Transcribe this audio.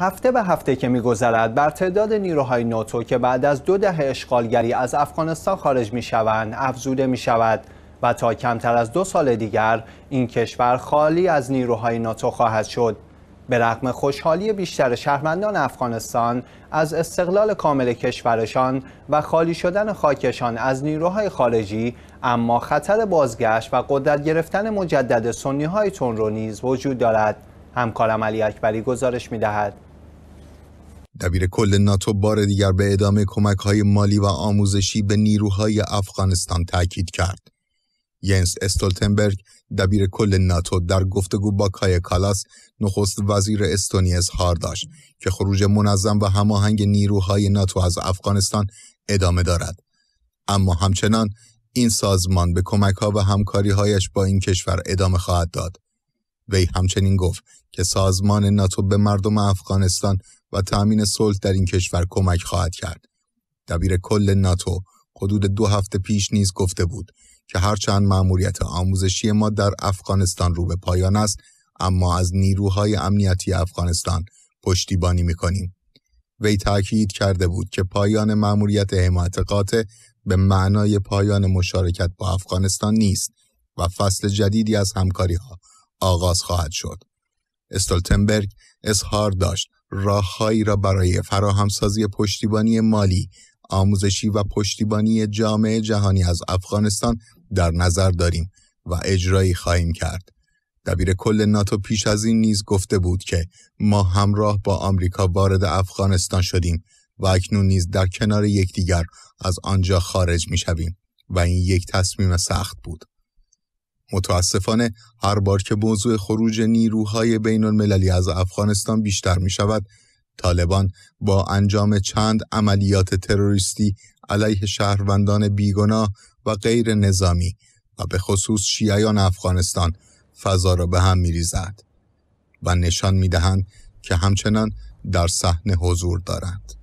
هفته به هفته که میگذرد بر تعداد نیروهای ناتو که بعد از دو دهه اشغالگری از افغانستان خارج شوند افزوده شود و تا کمتر از دو سال دیگر این کشور خالی از نیروهای ناتو خواهد شد به رغم خوشحالی بیشتر شهروندان افغانستان از استقلال کامل کشورشان و خالی شدن خاکشان از نیروهای خارجی اما خطر بازگشت و قدرت گرفتن مجدد سنی های تون رو نیز وجود دارد همکارم علی اکبری گزارش می دبیر کل ناتو بار دیگر به ادامه کمک های مالی و آموزشی به نیروهای افغانستان تاکید کرد. ینس استولتنبرگ دبیر کل ناتو در گفتگو با کای کالاس نخست وزیر استونی اظهار داشت که خروج منظم و هماهنگ نیروهای ناتو از افغانستان ادامه دارد اما همچنان این سازمان به کمک ها و همکاری هایش با این کشور ادامه خواهد داد وی همچنین گفت که سازمان ناتو به مردم افغانستان و تأمین صلح در این کشور کمک خواهد کرد. دبیر کل ناتو حدود دو هفته پیش نیز گفته بود که هرچند مأموریت آموزشی ما در افغانستان رو به پایان است اما از نیروهای امنیتی افغانستان پشتیبانی میکنیم. وی تاکید کرده بود که پایان مأموریت حمایت قاطع به معنای پایان مشارکت با افغانستان نیست و فصل جدیدی از همکاری ها آغاز خواهد شد. استولتنبرگ اظهار داشت راههایی را برای فراهمسازی پشتیبانی مالی، آموزشی و پشتیبانی جامعه جهانی از افغانستان در نظر داریم و اجرایی خواهیم کرد. دبیر کل ناتو پیش از این نیز گفته بود که ما همراه با آمریکا وارد افغانستان شدیم و اکنون نیز در کنار یکدیگر از آنجا خارج می شویم و این یک تصمیم سخت بود. متاسفانه هر بار که موضوع خروج نیروهای بین المللی از افغانستان بیشتر می شود، طالبان با انجام چند عملیات تروریستی علیه شهروندان بیگناه و غیر نظامی و به خصوص شیعیان افغانستان فضا را به هم می ریزد و نشان می دهند که همچنان در صحنه حضور دارند.